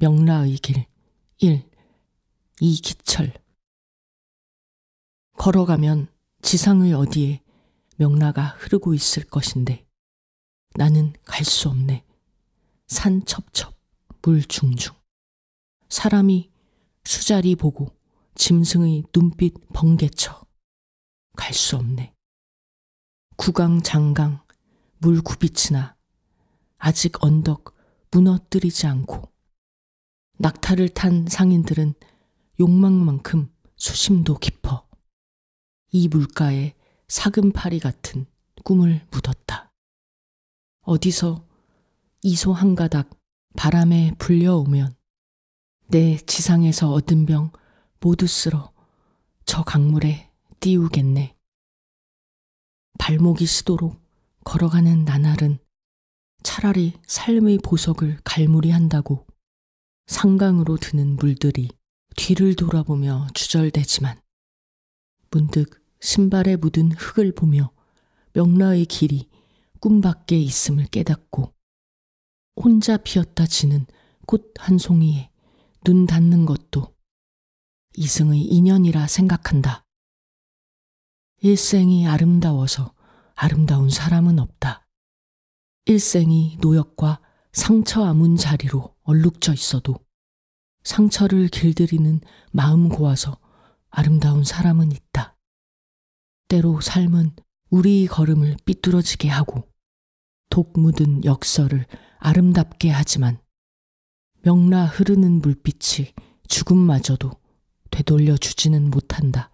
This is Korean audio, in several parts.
명라의 길 1. 이기철 걸어가면 지상의 어디에 명라가 흐르고 있을 것인데 나는 갈 수 없네. 산 첩첩 물 중중 사람이 수자리 보고 짐승의 눈빛 번개쳐 갈 수 없네. 구강 장강 물 굽이치나 아직 언덕 무너뜨리지 않고 기타를 탄 상인들은 욕망만큼 수심도 깊어 이 물가에 사금파리 같은 꿈을 묻었다. 어디서 이소 한 가닥 바람에 불려오면 내 지상에서 얻은 병 모두 쓸어 저 강물에 띄우겠네. 발목이 쓰도록 걸어가는 나날은 차라리 삶의 보석을 갈무리한다고 상강으로 드는 물들이 뒤를 돌아보며 주절대지만 문득 신발에 묻은 흙을 보며 명라의 길이 꿈밖에 있음을 깨닫고 혼자 피었다 지는 꽃 한 송이에 눈 닿는 것도 이승의 인연이라 생각한다. 일생이 아름다워서 아름다운 사람은 없다. 일생이 노역과 상처 아문 자리로 얼룩져 있어도 상처를 길들이는 마음 고아서 아름다운 사람은 있다. 때로 삶은 우리 걸음을 삐뚤어지게 하고 독 묻은 역설을 아름답게 하지만 명라 흐르는 물빛이 죽음마저도 되돌려 주지는 못한다.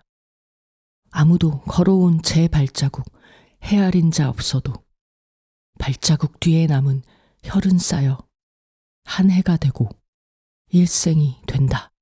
아무도 걸어온 제 발자국 헤아린 자 없어도 발자국 뒤에 남은 혈은 쌓여 한 해가 되고 일생이 된다.